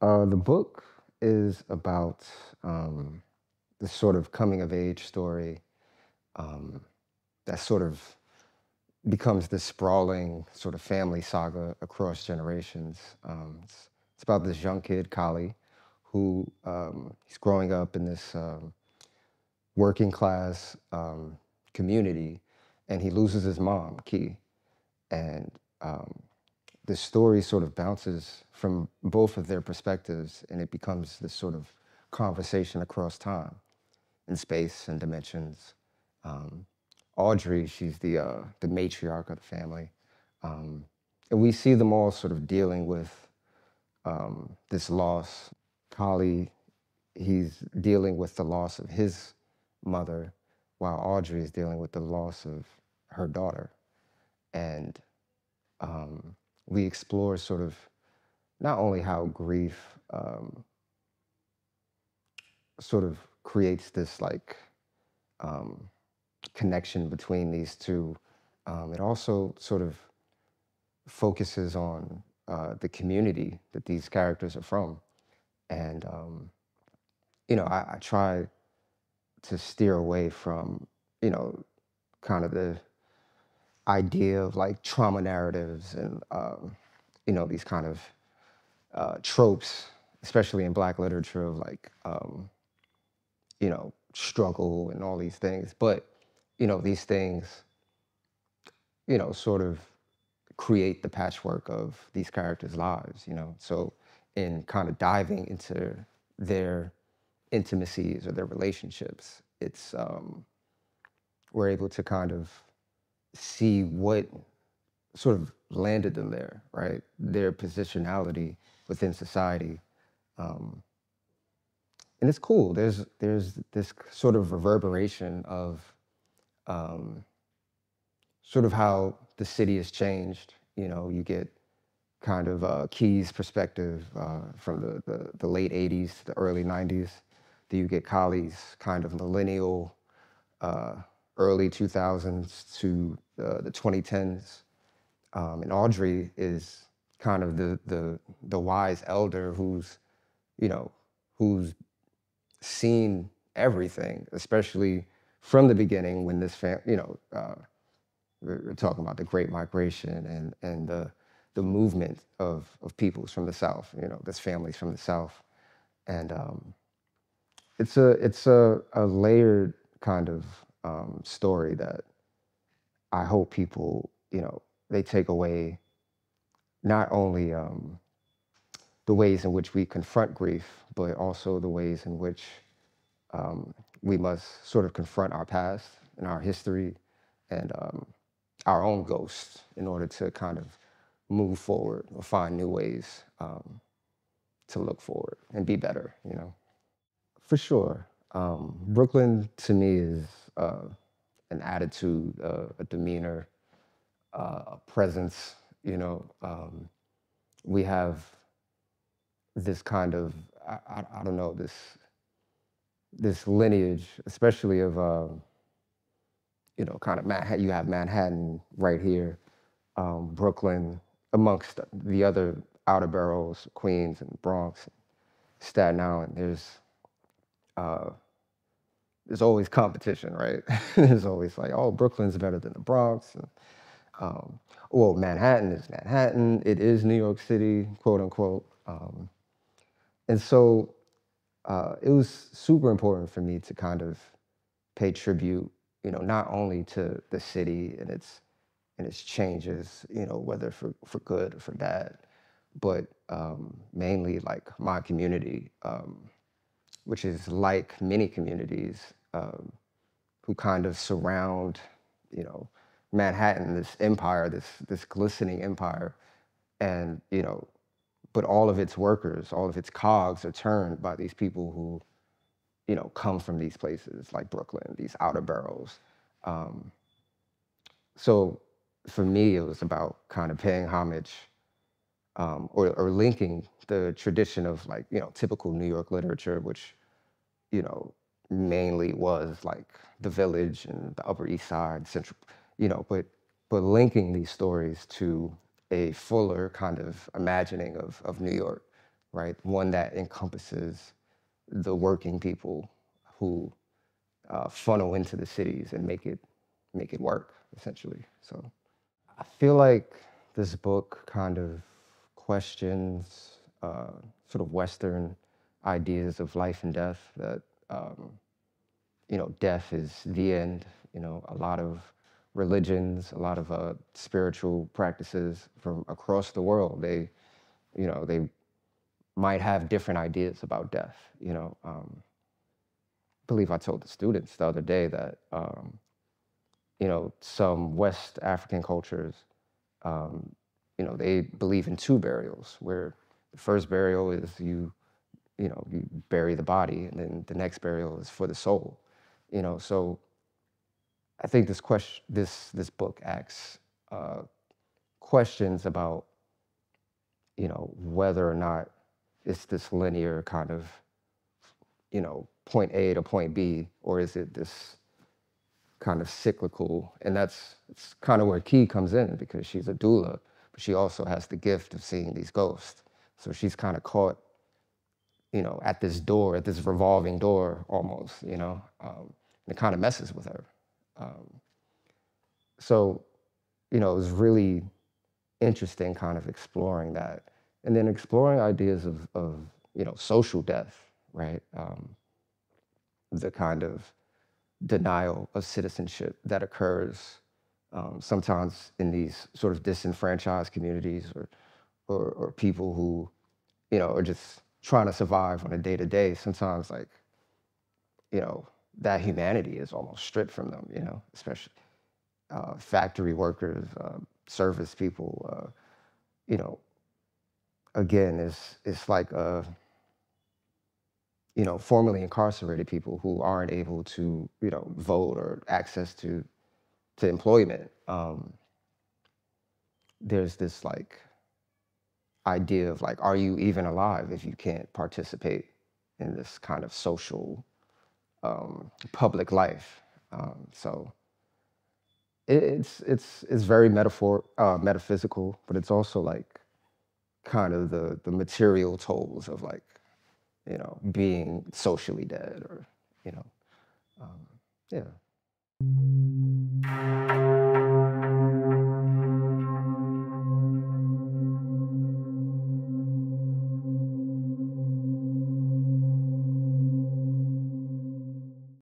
Uh, the book is about um, this sort of coming of age story um, that sort of becomes this sprawling sort of family saga across generations. Um, it's, it's, about this young kid, Kali, who um, he's growing up in this um, working class um, community, and he loses his mom, Key, and the story sort of bounces from both of their perspectives and it becomes this sort of conversation across time and space and dimensions. Um, Audrey, she's the, uh, the matriarch of the family. Um, and we see them all sort of dealing with um, this loss. Kali, he's dealing with the loss of his mother, while Audrey is dealing with the loss of her daughter. And um, we explore sort of not only how grief um, sort of creates this like um, connection between these two, um, it also sort of focuses on uh, the community that these characters are from. And, um, you know, I, I try to steer away from, you know, kind of the idea of like trauma narratives and um, you know these kind of uh, tropes, especially in Black literature, of like um, you know struggle and all these things. But you know these things, you know, sort of create the patchwork of these characters' lives. You know, so in kind of diving into their intimacies or their relationships, it's um, we're able to kind of see what sort of landed them there, right? Their positionality within society. Um, and it's cool. There's there's this sort of reverberation of um, sort of how the city has changed. You know, you get kind of uh, Key's perspective uh, from the, the, the, late 80s, the early 90s. Then you get Kali's kind of millennial uh, early 2000s to uh, the 2010s. Um, and Audrey is kind of the, the, the wise elder who's, you know, who's seen everything, especially from the beginning when this fam, you know, uh, we're, talking about the Great Migration and and the the movement of of peoples from the South. You know, this families from the South, and um, it's a it's a, a layered kind of um, story that I hope people, you know, they take away not only um, the ways in which we confront grief, but also the ways in which um, we must sort of confront our past and our history and um, our own ghosts in order to kind of move forward or find new ways um, to look forward and be better, you know. For sure. Um, Brooklyn to me is uh, an attitude, uh, a demeanor, uh, a presence. You know, um, we have this kind of I, I, I, don't know this this lineage, especially of um, you know, kind of Manhattan. You have Manhattan right here, um, Brooklyn, amongst the other outer boroughs, Queens and Bronx, Staten Island. There's uh, there's always competition, right? there's always like, oh, Brooklyn's better than the Bronx. And, um, well, Manhattan is Manhattan. It is New York City, quote unquote. Um, and so uh, it was super important for me to kind of pay tribute, you know, not only to the city and its and its changes, you know, whether for for good or for bad, but um, mainly like my community, um, which is like many communities um, who kind of surround, you know, Manhattan, this empire, this this glistening empire, and you know, but all of its workers, all of its cogs are turned by these people who, you know, come from these places like Brooklyn, these outer boroughs. Um, so for me, it was about kind of paying homage um, or, or linking the tradition of like, you know, typical New York literature, which, you know, mainly was like the village and the Upper East Side, Central, you know, but but linking these stories to a fuller kind of imagining of, of New York, right? One that encompasses the working people who uh, funnel into the cities and make it make it work essentially. So I feel like this book kind of questions uh, sort of Western ideas of life and death that um, you know, death is the end. You know, a lot of religions, a lot of uh, spiritual practices from across the world, they, you know, they might have different ideas about death. You know, um, I believe I told the students the other day that, um, you know, some West African cultures, um, you know, they believe in two burials, where the first burial is you you know, you bury the body, and then the next burial is for the soul. You know, so I think this question, this this book asks uh, questions about, you know, whether or not it's this linear kind of, you know, point A to point B, or is it this kind of cyclical? And that's it's kind of where Key comes in because she's a doula, but she also has the gift of seeing these ghosts. So she's kind of caught you know, at this door, at this revolving door almost, you know, um, and it kind of messes with her. Um, so, you know, it was really interesting kind of exploring that. And then exploring ideas of, of you know, social death, right? Um, the kind of denial of citizenship that occurs um, sometimes in these sort of disenfranchised communities or, or, or people who, you know, are just trying to survive on a day to day, sometimes like, you know, that humanity is almost stripped from them, you know, especially uh, factory workers, uh, service people, uh, you know, again, it's, it's like, a, uh, you know, formerly incarcerated people who aren't able to, you know, vote or access to, to employment. Um, there's this like, idea of like, are you even alive if you can't participate in this kind of social um, public life? Um, so it's it's it's very metaphor uh, metaphysical, but it's also like kind of the the material tolls of like you know being socially dead or you know um, yeah.